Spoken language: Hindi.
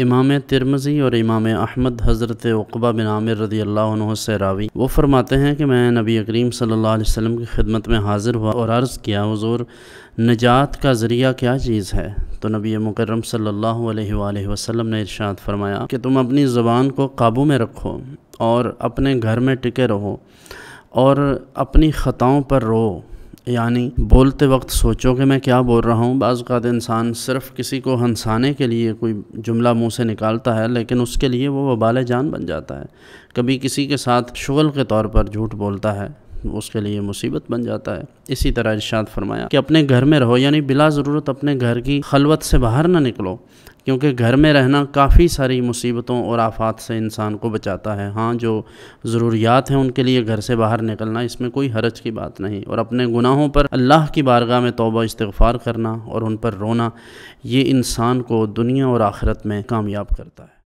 इमाम तिरमजी और इमाम अहमद हज़रत उकबा बिन आमिर रदी अल्लाह से रावी वो फरमाते हैं कि मैं नबी करीम सल्ला वसम की खिदमत में हाज़िर हुआ और अर्ज़ किया हज़ूर नजात का ज़रिया क्या चीज़ है तो नबी मुकरम सल्ला वसम ने इर्शाद फरमाया कि तुम अपनी ज़बान को काबू में रखो और अपने घर में टिके रहो और अपनी ख़ताओं पर रो यानी बोलते वक्त सोचो कि मैं क्या बोल रहा हूँ बाज़ात इंसान सिर्फ किसी को हंसाने के लिए कोई जुमला मुँह से निकालता है लेकिन उसके लिए वो वबाल जान बन जाता है कभी किसी के साथ शुगल के तौर पर झूठ बोलता है उसके लिए मुसीबत बन जाता है इसी तरह इर्शाद फरमाया कि अपने घर में रहो यानी बिला ज़रूरत अपने घर की खलवत से बाहर ना निकलो क्योंकि घर में रहना काफ़ी सारी मुसीबतों और आफात से इंसान को बचाता है हाँ जो ज़रूरियात हैं उनके लिए घर से बाहर निकलना इसमें कोई हरज की बात नहीं और अपने गुनाहों पर अल्लाह की बारगाह में तोबा इस्तफ़ार करना और उन पर रोना ये इंसान को दुनिया और आखिरत में कामयाब करता है